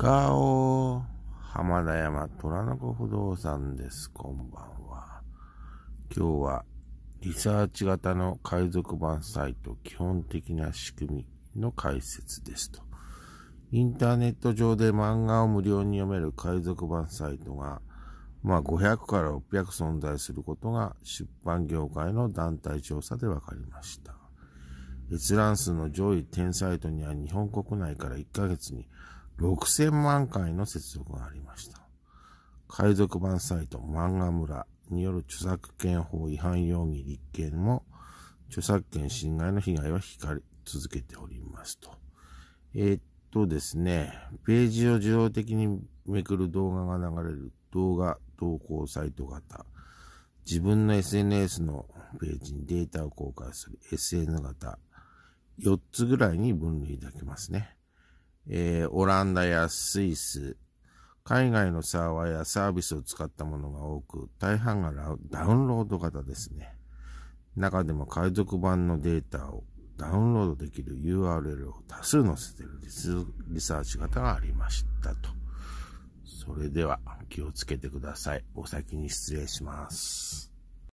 カオ浜田山虎の子不動産です。こんばんは。今日はリサーチ型の海賊版サイト基本的な仕組みの解説ですと。インターネット上で漫画を無料に読める海賊版サイトが、まあ500から600存在することが出版業界の団体調査で分かりました。閲覧数の上位10サイトには日本国内から1ヶ月に6000万回の接続がありました。海賊版サイト漫画村による著作権法違反容疑立件も著作権侵害の被害は光り続けておりますと。えー、っとですね、ページを自動的にめくる動画が流れる動画投稿サイト型。自分の SNS のページにデータを公開する SN 型。4つぐらいに分類できますね。えー、オランダやスイス、海外のサーバーやサービスを使ったものが多く、大半がダウンロード型ですね。中でも海賊版のデータをダウンロードできる URL を多数載せているリサーチ型がありましたと。それでは気をつけてください。お先に失礼します。